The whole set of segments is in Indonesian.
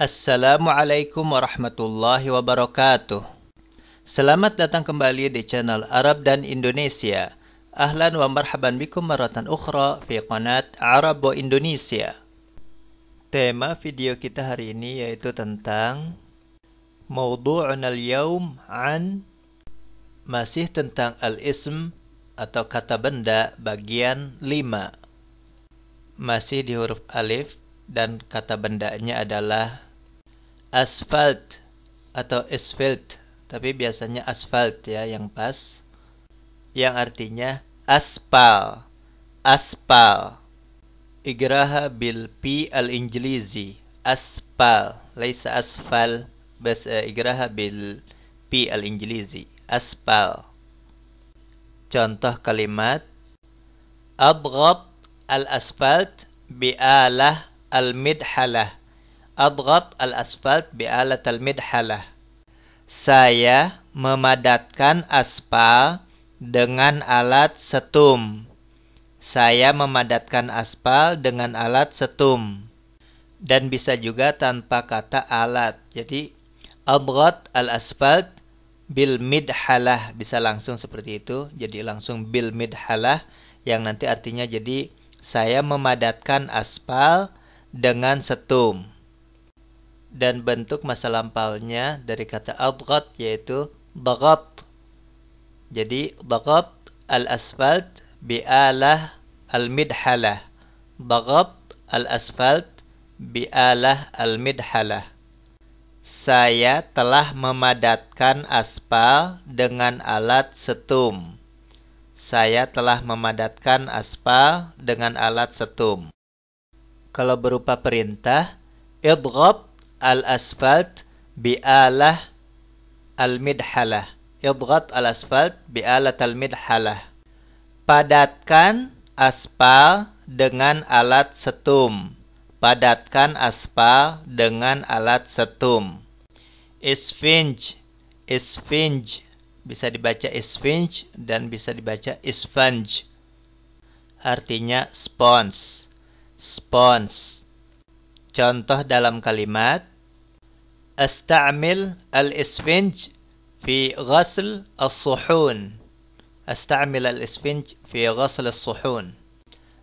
Assalamualaikum warahmatullahi wabarakatuh. Selamat datang kembali di channel Arab dan Indonesia. Ahlan wa marhaban bikum maratan ukhra fi qanat Arab wa Indonesia. Tema video kita hari ini yaitu tentang Maudu'un al-yawm an masih tentang al-ism atau kata benda bagian 5. Masih di huruf alif dan kata bendanya adalah asfalt atau asfalt tapi biasanya asfalt ya yang pas yang artinya aspal aspal igraha bil pi al injilizi aspal laisa asfal bas eh, igraha bil pi al injilizi aspal contoh kalimat adghab al asfalt bi alah al midhalah adghat al-asfalt bi'alat al-midhalah. Saya memadatkan aspal dengan alat setum. Saya memadatkan aspal dengan alat setum. Dan bisa juga tanpa kata alat. Jadi adghat al-asfalt bil midhalah bisa langsung seperti itu. Jadi langsung bil midhalah yang nanti artinya jadi saya memadatkan aspal dengan setum dan bentuk masa lampaunya dari kata adghat yaitu dagat. Jadi dagat al-asfalt bi'alah al-midhalah. Dagat al-asfalt bi'alah al-midhalah. Saya telah memadatkan aspal dengan alat setum. Saya telah memadatkan aspal dengan alat setum. Kalau berupa perintah, idghat al-asfalt bi'alah al-midhalah. Yadghat al-asfalt bi'alat al-midhalah. Padatkan aspal dengan alat setum. Padatkan aspal dengan alat setum. Isfinj, isfinj bisa dibaca isfinj dan bisa dibaca isfanj. Artinya spons, spons. Contoh dalam kalimat أستعمل الإسفنج في غسل الصحون أستعمل الإسفنج في غسل الصحون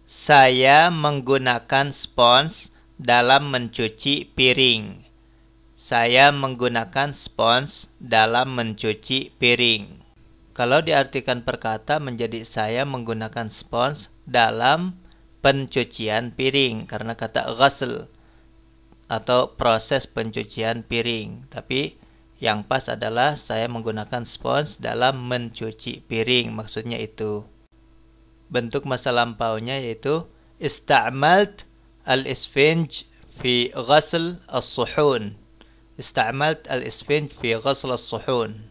Saya menggunakan spons dalam mencuci piring. Saya menggunakan spons dalam mencuci piring. Kalau diartikan perkata menjadi saya menggunakan spons dalam pencucian piring karena kata ghasl atau proses pencucian piring. Tapi yang pas adalah saya menggunakan spons dalam mencuci piring, maksudnya itu. Bentuk masa lampaunya yaitu istamalt al-isfinj fi ghasl as-suhun. Istamalt al-isfinj fi ghasl as-suhun.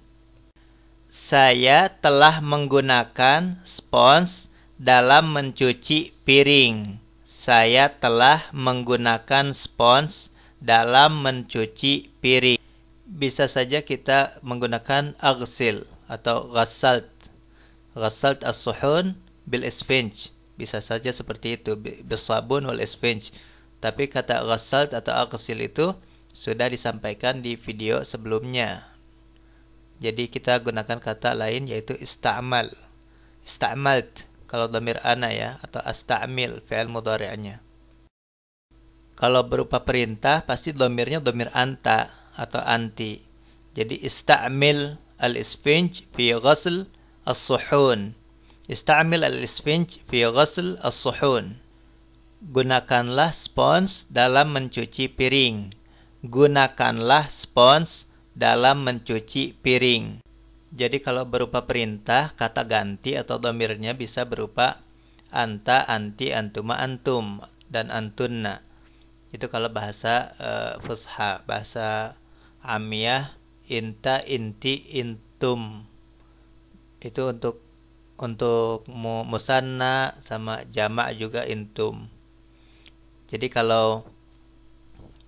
Saya telah menggunakan spons dalam mencuci piring saya telah menggunakan spons dalam mencuci piring. Bisa saja kita menggunakan agsil atau ghasalt. Ghasalt as-suhun bil isfinj. Bisa saja seperti itu, bil sabun wal isfinj. Tapi kata ghasalt atau agsil itu sudah disampaikan di video sebelumnya. Jadi kita gunakan kata lain yaitu istamal. Istamalt kalau domir ana ya atau astamil fi'il mudhari'nya. Kalau berupa perintah pasti domirnya domir anta atau anti. Jadi istamil al-isfinj fi ghasl as-suhun. Istamil al-isfinj fi ghasl as-suhun. Gunakanlah spons dalam mencuci piring. Gunakanlah spons dalam mencuci piring. Jadi kalau berupa perintah, kata ganti atau domirnya bisa berupa anta, anti, antuma, antum, dan antunna. Itu kalau bahasa uh, fusha, bahasa amiyah, inta, inti, intum. Itu untuk untuk musanna sama jamak juga intum. Jadi kalau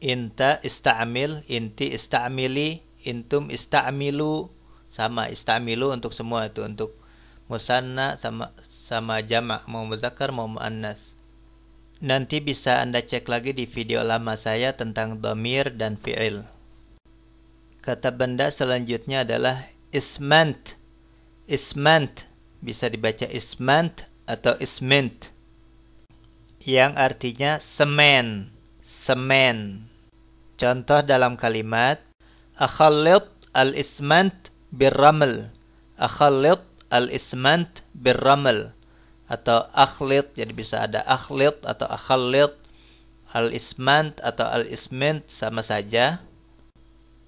inta istamil, inti istamili, intum istamilu, sama istamilu untuk semua itu untuk musanna sama sama jamak mau muzakkar mau muannas. Nanti bisa Anda cek lagi di video lama saya tentang domir dan fi'il. Kata benda selanjutnya adalah ismant. Ismant bisa dibaca ismant atau ismint yang artinya semen. Semen. Contoh dalam kalimat akhallit al-ismant birramal akhalit al-ismant birramal atau akhlit jadi bisa ada akhlit atau akhalit al-ismant atau al-ismint sama saja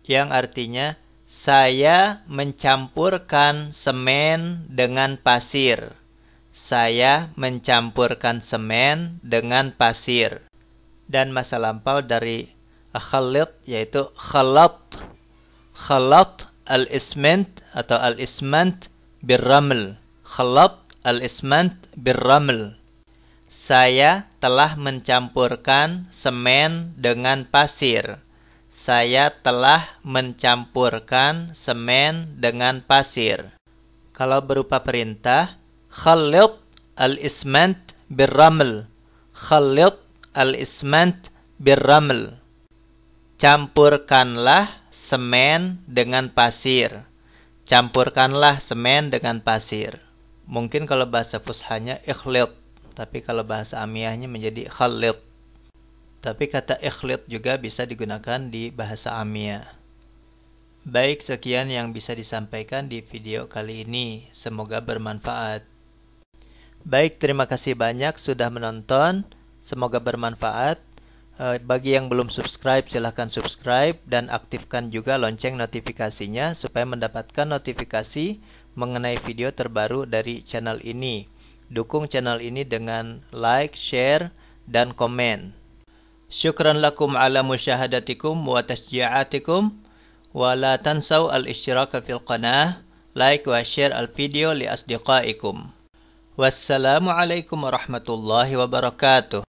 yang artinya saya mencampurkan semen dengan pasir saya mencampurkan semen dengan pasir dan masa lampau dari khalit yaitu khalat khalat al ismant atau al-ismant birraml. Khalat al-ismant birraml. Saya telah mencampurkan semen dengan pasir. Saya telah mencampurkan semen dengan pasir. Kalau berupa perintah, khalat al-ismant birraml. Khalat al-ismant birraml. Campurkanlah semen dengan pasir. Campurkanlah semen dengan pasir. Mungkin kalau bahasa fushanya ikhlit, tapi kalau bahasa amiahnya menjadi khalit. Tapi kata ikhlit juga bisa digunakan di bahasa amiah. Baik, sekian yang bisa disampaikan di video kali ini. Semoga bermanfaat. Baik, terima kasih banyak sudah menonton. Semoga bermanfaat. Eh, bagi yang belum subscribe, silahkan subscribe dan aktifkan juga lonceng notifikasinya supaya mendapatkan notifikasi mengenai video terbaru dari channel ini. Dukung channel ini dengan like, share, dan komen. Syukran lakum ala musyahadatikum wa tasji'atikum wa la tansaw al ishtiraka fil qanah like wa share al-video li asdiqaikum. Wassalamualaikum warahmatullahi wabarakatuh.